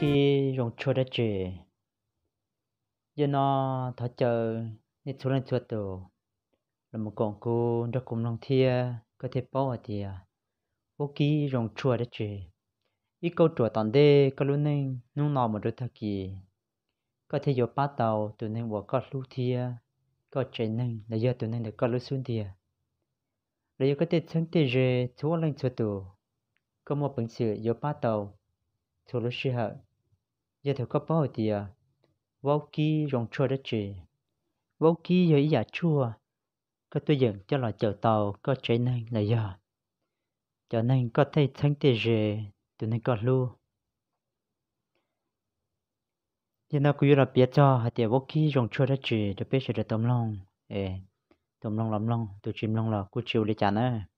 khi dùng chua đã chè giờ nó thọ chờ nên xuống lên chua tổ là một con cô đã cùng lòng thia có thể bỏ ở thia ô khi dùng chua đã chè ít câu chùa tòn đê có luôn nên nung nò một đôi thà kỳ có thể dùng bát đầu, tụi nên bỏ có lưu thia có chạy nên là giờ tụi nên được có lưu xuống thia rồi có thể thân tê rê xuống lên chua tổ có một bằng sự dọc bát tàu 除了适合 giờ theo các bao thì à vô kí rong chua đó chứ vô kí giờ ý giả dạ chua các tôi dựng cho là chở tàu có chế năng là giờ cho nên có thể thánh tề rề từ nên có lu giờ nó cứ là biết cho hạt tiền vô kí rong chua đó chứ để biết sẽ được tôm long ê tôm long lắm long tôi chim long là cứ chiều đi chán á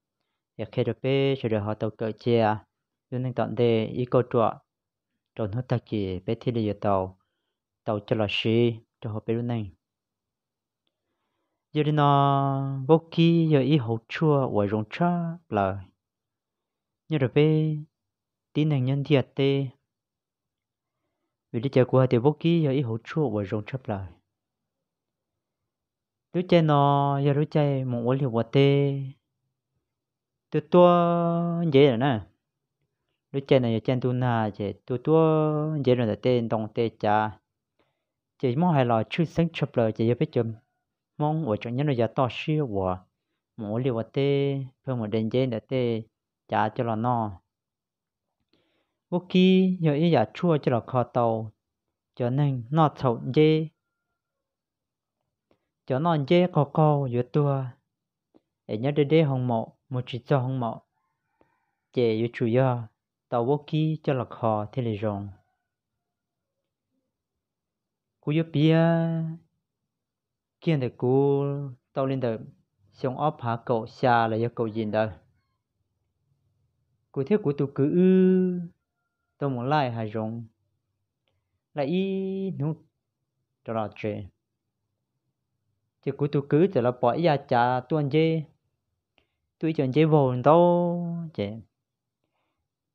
giờ khi được biết sẽ được họ tàu cỡ chia tụi nên tận đề ý câu chuyện cho nó ta chỉ bé thi đi tàu tàu cho là xí cho họ bé luôn này giờ đi nó vô kỳ giờ ý hậu chua ngoài rong cha là nhớ rồi bé tin này nhân thiệt tê vì đi chơi qua thì vô kỳ giờ ý hậu chua ngoài rong cha là đứa chơi nó giờ đứa chơi một quả liều quá tê từ tua vậy là nè lúc trên này trên tu na chế tu tua chế rồi tên đồng tê cha chế mong hay là chữ sinh chụp lời chế biết chấm mong ở chỗ nhân là to siêu quá mỗi liều tế phương một đền chế là tê cha cho là no vô kỳ nhờ ý giả chua cho là kho tàu cho nên nó thấu dê cho nó dê có câu giữa tua để nhớ đến đây hồng mộ một chỉ cho hồng mộ chế giữa chủ yếu tàu bố kí cho lạc họ thế lệ rộng cú giúp bia kia được cú tàu lên được xong óp hả cậu xa là do cậu gì đâu cú thiếu cú tụ cứ ư tôi muốn lại hà rộng lại y nút cho nó chơi chứ cú tụ cứ chỉ là bỏ ra trả tuần chơi tôi chọn chơi vồn đâu chơi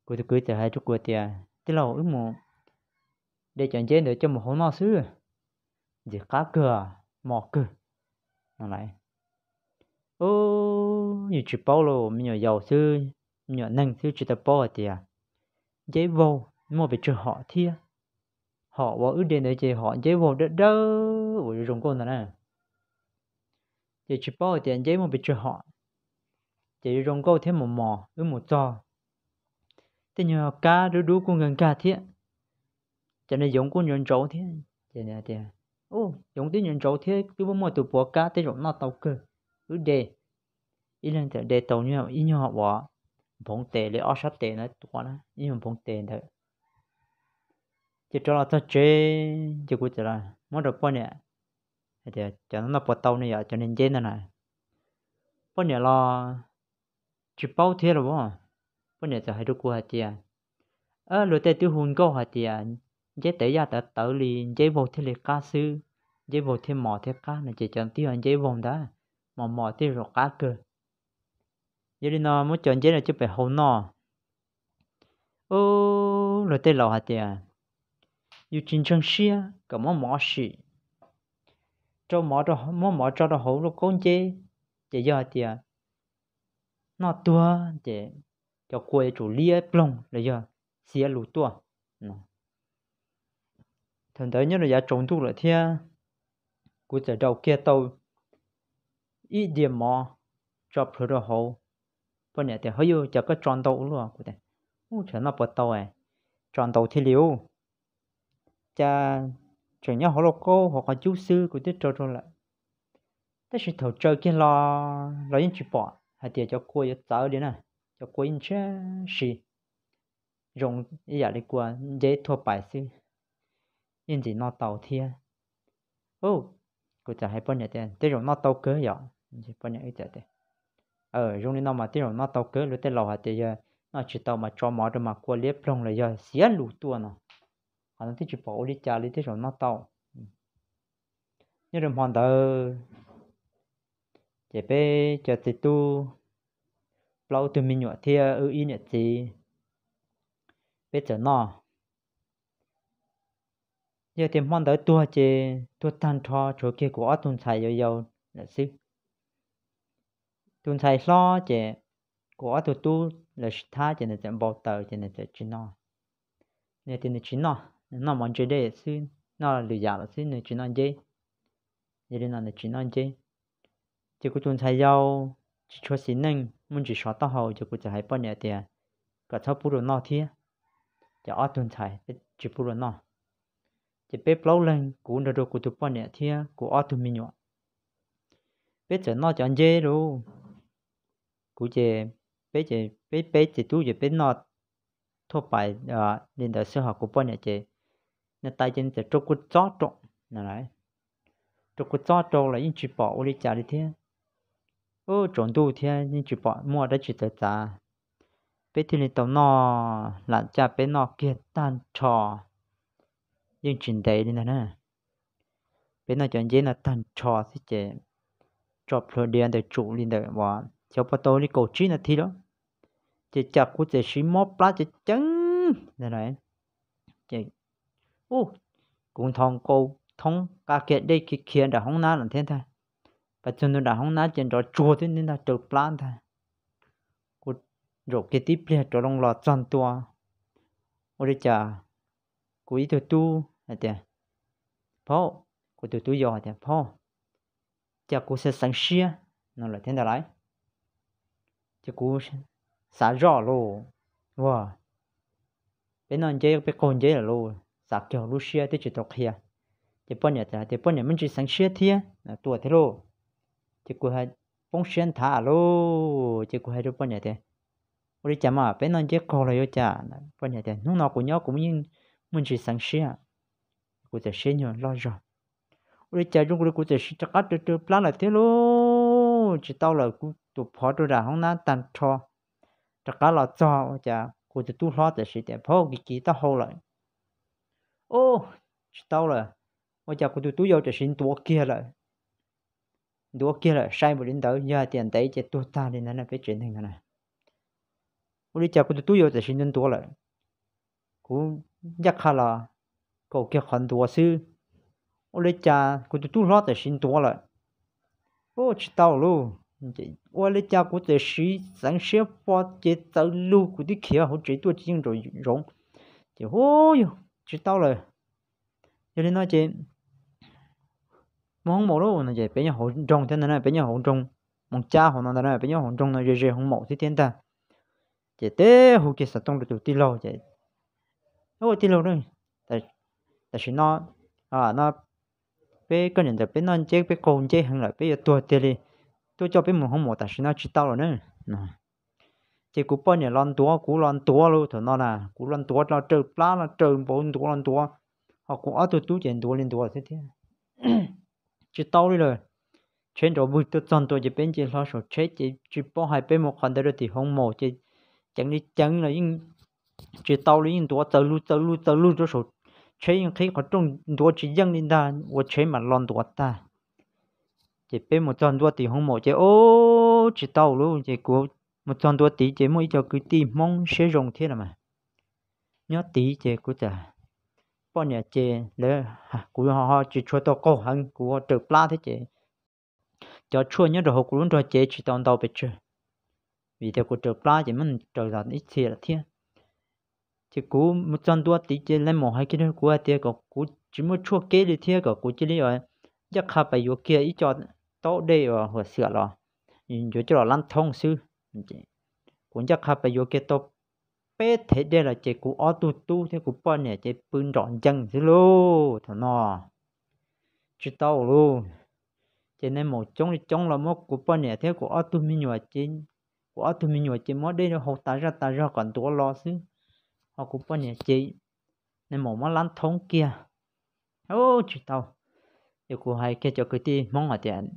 cô tôi cứ chờ hai chút của tia tí lâu ước mù để chọn chế để cho một hối mau xứ gì cá cửa mò cửa nó lại ô như chuyện bao lô mình nhỏ giàu xứ nhỏ năng xứ chỉ tập bao à tia giấy vô mà về trường họ thia họ bỏ ước đến để chơi họ giấy vô đỡ đỡ ủi rồng con này chỉ chỉ bao à tiền giấy mà bị chơi họ chỉ rồng câu thêm một mò ước một cho thế nhưng cá rú rú cũng gần cá thế cho nên giống cũng nhận trâu thế cho nên thế ô giống tiếng nhận trâu thế cứ bấm mọi tụ bỏ cá thế rồi nó tàu cơ cứ đề ý lên thế đề tàu như ý như họ bỏ bóng tệ lấy ở sát tệ nó quá nó ý như bóng tệ thôi chỉ cho là tao chế chỉ có chỉ là mỗi được bao nhiêu thì cho nó bỏ tàu này cho nên chế này này bao nhiêu là chỉ bao thế rồi vấn đề giờ hay rút qua chị à ở lối tê tiêu hồn câu hả chị à giấy tệ gia tờ tờ lì giấy vô thế liệt ca sư giấy vô thế mỏ thế cá là chỉ chọn tiêu anh giấy vòng đó mỏ mỏ thế rồi cá cơ giờ đi nó muốn chọn giấy là chụp về hậu nọ ô lối tê lầu hả chị à yêu chính chân à, cả mỏ mỏ xì cho mỏ cho mỏ mỏ cho đó hậu nó con chê chị giờ chị à nó tua chị cho quê chủ lia plong là giờ xia lù tua thần tới nhớ là giá trống thu lại thia cú trở đầu kia tàu ít điểm mò cho phở đồ hồ bọn nhà thì hơi yêu cho cái tròn tàu luôn cú thế u trở nó bật tàu à tròn tàu thì liu cha trở nhớ họ lô cô hoặc là chú sư của tiết trâu trâu lại tất sự thầu chơi kia lo lo những chuyện bỏ hay tiền cho cô cho tớ đến này cho quên cha gì rồng giả đi qua dễ thua bài sư yên gì nó tàu thia ô cô chả hai bao nhiêu tiền tới dùng nó tàu cớ vậy chỉ bao nhiêu ít tiền ờ rồng nó mà tới dùng nó tàu cớ lúc tới lò hạt giờ nó chỉ tàu mà cho mỏ được mà qua liếp rồng là giờ xía lù tua nó họ nó tới chỉ bảo đi chả đi tới dùng nó tàu như rồng hoàn tờ chế bé cho tới tu lâu tụi mình nhọt thì ư ý nhọt thì biết giờ nó giờ thì mong đợi tua chê tua tan cho chỗ kia của tuần xài dầu dầu là xí tuần xài lo chê của tụi tu là tha chê này chê bảo tờ chê này chê chín nó này thì này chín nó nó mong chơi đây xí nó lừa giả là xí này chín nó dê giờ đây nó này chín nó dê chỉ có tuần xài dầu chỉ cho xí nâng mình chỉ xóa tao hầu cho cô chả hay bao nhiêu tiền cả thao bù đồ nọ thế chả ở tuần thải chỉ bù đồ chỉ bé lâu lên cú đã được cô tụi bao nhiêu thế cô ở tụi mình nhọ bé chả nọ chọn dễ đâu cô chè bé chè bé bé chỉ tu chè bé nọ thua bài à nên đã sơ học của bao nhiêu chè nên tay chân chè trâu cô chó trộn này trâu cô chó trộn là những chuyện bỏ ô đi chả đi thế ô trộn đu thế nhưng chỉ bỏ mua đã chỉ tới giá bé thì lên tàu nọ là cha bé nọ kia tan trò nhưng chuyện đấy nên là bé nọ chuyện gì là tan trò thế chứ chọc rồi đi ăn để trụ lên để bỏ cháu bắt đầu đi cầu chi là thi đó chỉ chặt của chỉ xí móp lá chỉ trắng này này chỉ ô cũng thong câu thông cả kiện đây kia kia đã không na làm thế thôi và chân nó đã không nói chuyện đó chua thế nên là trộn plan thôi cô rổ cái tiếp theo cho lòng lọt tròn tua ô đi chờ cô ý tôi tu là tiền phô cô tôi tu dò tiền phô chờ cô sẽ sáng xia nó là thế nào đấy chờ cô xả rõ luôn, wow bên nó chơi bên con chơi là luôn, xả kiểu lô xia tới chỉ tộc kia thì bọn nhà thì bọn nhà mình chỉ sáng xia thế, là tuổi thế luôn chỉ có hai phong sen thả lô chỉ có hai đứa bao nhiêu tiền ôi chả mà bên non chỉ có là yêu chả bao nhiêu tiền lúc nào cũng nhớ cũng như mình chỉ sáng sớm cụ thể sẽ nhớ lo rồi ôi cha chúng cụ thể sẽ chắc cắt được được plan là thế lô chỉ tao là cũng tụ phó tụ ra không nát tan cho chắc cắt là cho ôi chả cụ thể tu lo thì sẽ để phó cái gì tao hậu lại ô chỉ tao là ôi chả cụ thể tu yêu thì xin tua kia lại đó kia là sai một đến tới giờ tiền tới chết tu ta thì nó là phải chuyển thành này Tôi đi chợ cô tu yêu thì sinh nên tua lại cô nhắc khá là có kia khẩn tua sư tôi đi chợ cô tu lo thì sinh tua lại ô chỉ tao luôn tôi đi chơi cũng thì sĩ sáng sớm bỏ chỉ tao lu cô đi kia hỗ chỉ tua chỉ rồi rong chỉ hô chỉ tao rồi cho nên nói chuyện mong mổ đâu này bây giờ hỗ trồng thế này bây giờ hỗ trồng mong cha hỗ nó này bây giờ hỗ trồng nó rồi rồi hỗ mổ thì thiên ta chỉ tế hỗ kia sát trong được tì lâu chỉ ô tì lâu đấy tại tại nó à nó bé cái này bé nó chế bé con chế hàng lại bé giờ tuổi tiền đi tôi cho bé mong hỗ mổ tại vì nó chỉ tao rồi nữa chỉ cú bao nhiêu lần tua cú lần tua luôn thôi nó là cú lần tua nó trừ lá nó trừ bốn tua lần tua họ cũng ở tôi tú chuyện lên tua thế thế chỉ tao đi rồi trên chỗ bụi tôi chọn tôi chỉ bên chỉ lo số chết chỉ chỉ bỏ hai bên một khoản đó thì không mổ chỉ chẳng đi chẳng là những chỉ tao lấy những đồ tao lu tao lu tao lu cho số chế những khi có trong đồ chỉ dân lên ta và chế mà lon đồ ta chỉ bên một chọn đồ thì không mổ chỉ ô chỉ tao luôn chỉ của một chọn đồ tí chỉ mỗi cho cứ tìm mong sẽ dùng thế là mà nhớ tí chỉ của ta bao nhiêu chị lỡ cú họ họ chỉ cho tôi cổ hận cú họ trực la thế chế, cho chua nhớ rồi cú luôn cho chế chỉ tao tao bị chơi vì thế cú trực la chị mình trở ra ít thiệt là thiệt thì cú một trăm đua tí chế lên một hai cái đó cú ở à tiệt cậu cú chỉ một chua kế đi thiệt có cú chỉ lấy rồi chắc khá phải vô kia ít cho tốt đây rồi sửa rồi nhưng cho cho lăn thông sư cũng chắc khá phải vô kia tốt bé thế đây là chế cụ ó tu tu thế cụ bọn nè chế bưng rọn chân dữ lô thằng nọ chứ tao lô chế nên một chống thì chống là mốt cụ bọn nè thế cụ ó tu mi nhòa chế cụ ó tu mi nhòa chế mốt đây nó học ta ra ta ra còn tụi lo xứ họ cụ bọn nè chế nên một món lăn thống kia ô chứ tao giờ cụ hay kia cho cái ti mong ở tiền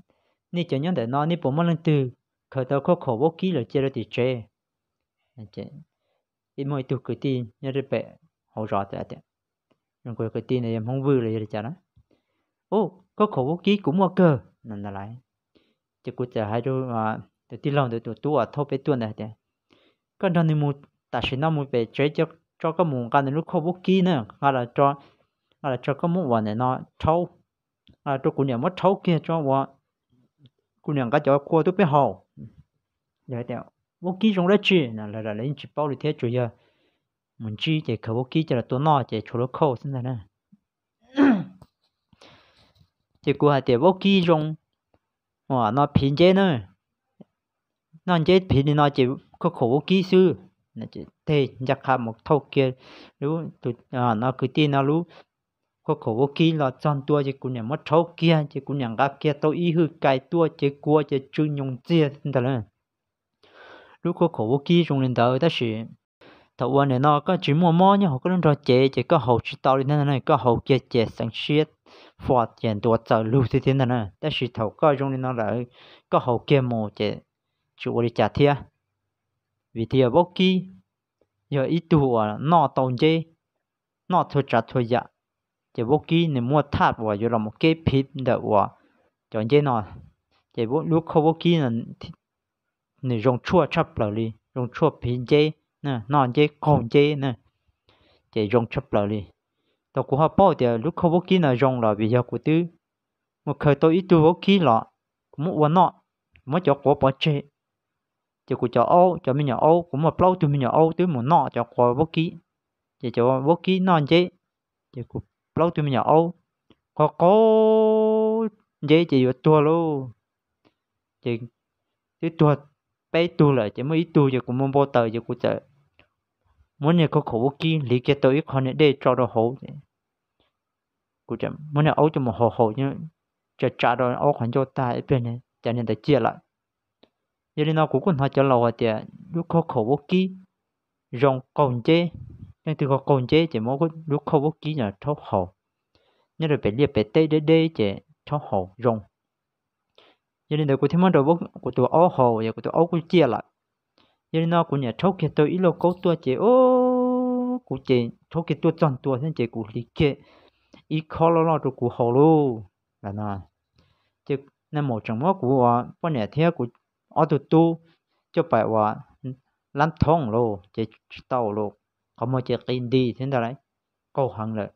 ni cho nhớ để nó ni bộ món lăn từ khởi đầu khó khổ vô kí là chế là thì chế chế ít mỗi tụ cái tin nhớ được bé hỗ trợ tệ tệ rồi cuối cái tin này em không vừa lại được chả đó ô có khổ vũ ký cũng mua cơ nên là lại chứ cũng chả hai đôi mà từ tin lòng từ từ tua à, thâu bé tuần này tệ còn đó nên mua ta sẽ nói mua về chế cho cho cái mùng cái này lúc khổ vũ ký nữa hoặc là cho hoặc là cho cái này nó thâu à tôi cũng nhớ mất thâu kia cho vợ cũng nhớ cái chỗ cua tôi biết hồ giờ tẹo vô kí trong đó chỉ là là là lấy chỉ bao được thế chủ yếu mình chỉ chỉ khẩu vô kí chỉ là tôi nói chỉ chủ nó khâu xin thế này chỉ của hai tiền vô kí trong mà nó phiền chế nữa nó chế phiền thì nó chỉ có khẩu vô kí sư nó chỉ thế giặc hạ một thâu kia lúc tụ à nó cứ tin nó lúc có khổ vô kí là chọn tua chỉ cũng nhận mất thâu kia chỉ cũng nhận gác kia tôi y hư cái tua chỉ cua chỉ chưa nhung chia xin thật là 如果口技用 lên tới đó là thầu quan này nó có chỉ mua mò nhá họ có nên cho có hậu chỉ tao lên thế này có chế chế sáng xiết phọt chèn tua lưu thế thế này đó là thầu có dùng lên nó có hậu kia mò chế chủ đi trả thia vì thia bốc kia giờ ít tu à nó tàu chế nó thôi trả thôi dạ chế bốc mua tháp và giờ một cái phim đó và chọn chế nó chế bốc lúc không bốc kia là nè rong chua chắp lò li rong chua pin chế nè non chế con chế nè chế rong chắp lò li tao cũng học bao giờ lúc không kỹ là rong lò bây giờ của tứ một khởi tôi ít tôi biết kỹ lọ cũng muốn nọ muốn cho quả bỏ chế cho của cho ô cho mình nhỏ ô cũng một lâu từ mình nhỏ ô tới muốn nọ cho quả biết kỹ chế cho biết kỹ non chế chế của lâu từ mình nhỏ ô có có chế chế vừa tua luôn chế cái tuột bé tu lại chỉ mới tu giờ cũng muốn bao tờ giờ cũng chờ muốn nhà có khổ kia lý cho tôi ít hơn để cho nó hổ cũng chẳng muốn nhà ấu cho một hồ hồ như chờ trả đồ ấu khoản cho ta ở bên này cho nên ta chia lại giờ nên nó cũng còn họ cho lâu à thì lúc có khổ kia rong còn chế nên từ có còn chế chỉ muốn lúc khổ kia là thấu hồ nhớ rồi bé liệt bé tê để để chỉ thấu hồ rong giờ nên tôi thấy một đầu bốc của tôi ô hồ giờ của tôi ô cũng chia lại giờ nên nó cũng nhà thấu kia tôi ít lâu câu tôi chỉ ô cũng chỉ thấu kia tôi chọn tôi nên chỉ cũng lý kia ít khó lo lo được cũng hồ luôn là nó chứ nên một trong mắt của bọn nhà thế của ô tôi tu cho phải làm thông luôn chỉ tàu luôn có một chỉ kinh đi thế đó đấy câu hàng lại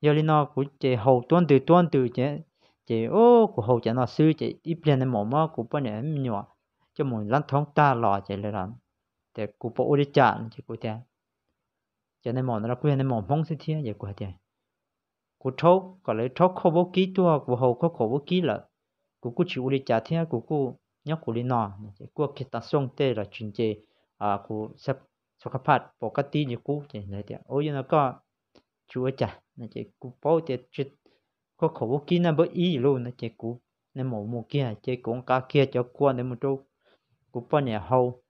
giờ nên nó cũng chỉ hầu tuân từ tuân từ chứ chị ô của hồ chị nó sư chị ít lên em mồm của bọn em nhỏ cho mình lăn thong ta lò chị lên làm để của bộ đi chặn chị của tiền cho nên mồm nó quên em mồm mong xin thiên vậy của tiền của thấu có lấy thấu khô bố ký tua của hồ có khô bố ký là của cô chịu đi trả thiên của cô nhóc của đi nọ của khi ta xong tê là chuyện chị à của sắp sau khi phát bỏ cái tí như cũ chị này tiền ôi nó có chúa chả này chị cũng bảo tiền chuyện có khổ kia nó bởi ý luôn nè chạy cũ nè mồ mồ kia chạy cũng cá kia cho qua nè một chỗ cũng phân nhà hầu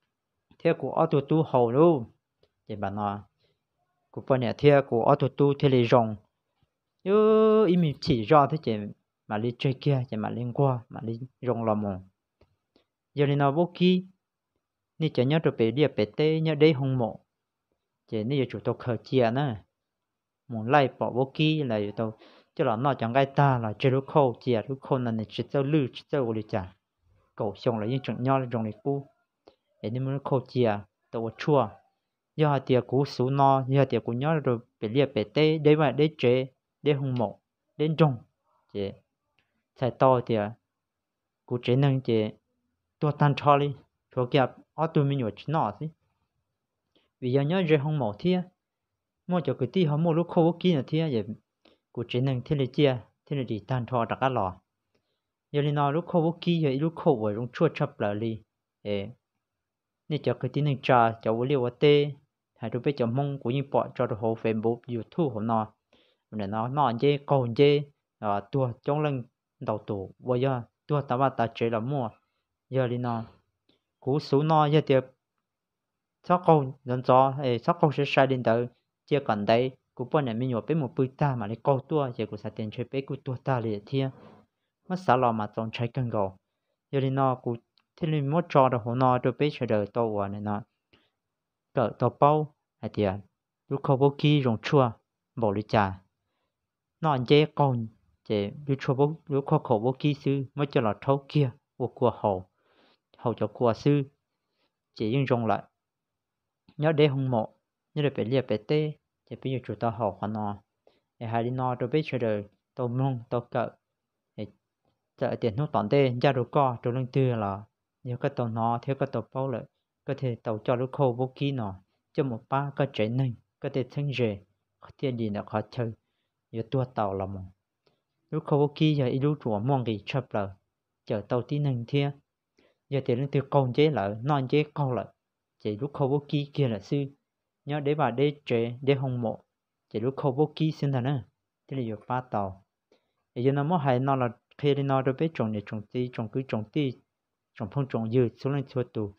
theo của ở tu tu hầu luôn chạy bà nó cũng phân nhà theo của ở tu tu theo lì rồng nhớ im mình chỉ ra thế chạy mà đi chơi kia chạy mà liên qua mà đi rồng lò mồ giờ nên nó bố kia nè chạy nhớ rồi bể đi bể tê nhớ đây hung mộ chạy nè giờ chủ tộc khởi chia nè muốn lại bỏ bố kia là chủ tộc cho là nó chẳng gai ta là chơi lúc khô chìa lúc khô là này chơi lư chơi của lư chả cậu xong là những trận nhau là rồng này cũ để muốn khô chìa tàu chua do hạt tiệc số no do hạt tiệc cũ rồi bị liệt bị tê để mà để chế để hung mộ đến trồng chế sai to thì cũ chế nâng chế tua tan cho đi cho kia ở tụi mình nhớ chỉ nọ chứ vì giờ nhớ rồi hung mộ thì mua cho cái tí họ mua lúc khô kia thì vậy của chế năng thiên lý chia thiên lý tan thọ đặc lò giờ lên nó lúc khâu vô kí giờ lúc khâu vừa rung chua chập lại đi ê nên cho cái tiếng cha trà cho vô liều tê hay đối với cho mong của những bọn cho được hồ phèm bố youtube hôm nọ mình nó nó dê còn dê à tua trong lần đầu tổ bây giờ tua tao bà ta chế là mua giờ lên nó cú số nó giờ tiếp sao câu lần gió ê sao câu sẽ sai đến tới chưa cần đấy cú bọn này mình nhổ bé một bụi ta mà lấy câu tua giờ cú sa tiền chơi bé cú tua ta liền thiên mất xả mà trồng trái cân gầu giờ đi nó cú thế nên mất cho được hồ nó được bé chơi đời to này nó cỡ to bao hay tiền lúc không bố kia rồng chua bỏ lý trà nó dễ con chỉ lúc chua bố lúc không khổ bố kia sư mới cho là thấu kia của của cho của sư chỉ riêng rồng lại nhớ để hung mộ nhớ để bé liệt bé tê thì bây giờ chủ tao học khoản nó, thì hai đi nó rồi bây chơi được, tao mông, tao cỡ thì sợ tiền nước toàn tê ra đồ co rồi lên tư là nếu cái tàu nó, theo cái tàu bao lợi có thể tàu cho lúc khâu vô kí nọ cho một ba cái trẻ nên có thể thân rề có thể gì là khó chơi giờ tua tàu là mong lúc khâu vô kí giờ ít lúc chùa mong gì chấp lợi chờ tàu tí nâng thia giờ tiền lên từ con chế lợi non chế câu lợi chỉ lúc khâu vô kí kia là sư nhớ để vào để trẻ để hồng mộ chỉ lúc khâu vô kỹ xin thằng nữa thế là giờ ba tàu để giờ nó mới hay nó là khi đi nó đối với trồng để trồng tí trồng cứ trồng tí trồng phong trồng dừa số lần thua tù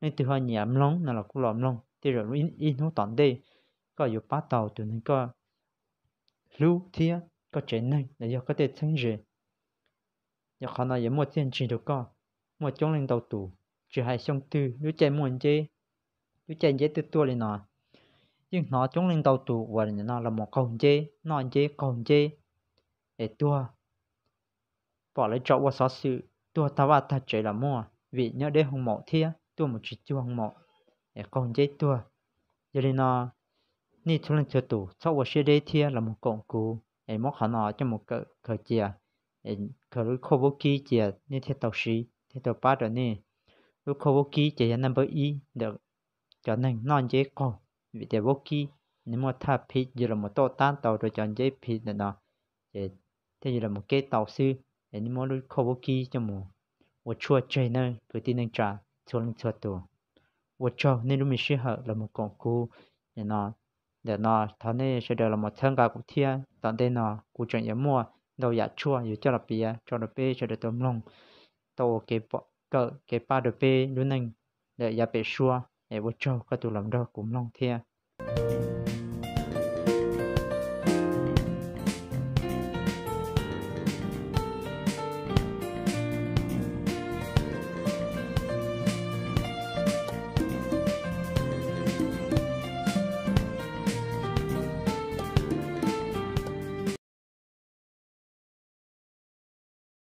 nên từ hoa nhảm lông nó là cũng lòm lông thế rồi in in nó toàn đây có giờ ba tàu tụi nó có lưu thia có trẻ này để giờ có thể sinh rồi giờ khó nói giờ mua tiền chỉ được có mua chống lên đầu tù chỉ hay xong tư nếu chạy muốn chơi nếu chạy dễ tự tua lên nó nhưng nó chống lên tàu tù và nó là một con chê nó chê con chê để tua bỏ lấy chỗ và xóa sự tua ta và ta chỉ là mua vì nhớ đến hồng mộ thia tua một chút chưa hồng mộ để con chê tua cho nên nó ni chúng lên tàu tù sau và xe đây thia là một công cụ để móc hẳn nó cho một cờ cờ chìa để cờ lối khô vô kỳ chìa nên theo tàu sĩ theo tàu ba rồi nè lối khô vô kỳ chìa number y e, được cho nên non chế con แต่วกี้นี่มถ้าพิจารณาโตต้านต่อโดยจอนเจพิจนะเจที่จารณาเกตต่อซื้อเอ็นี่มรู้ขวกี้จมู我做这呢，佮啲人做做能做到。我做你都没适合，那么巩固，然后然后他呢晓得那么参加古天，但是呢古正也么，都也做又做了别，做了别晓得怎弄，都给把个给把的别，都能也也别说。ai bố cho các tù làm đó cũng long thea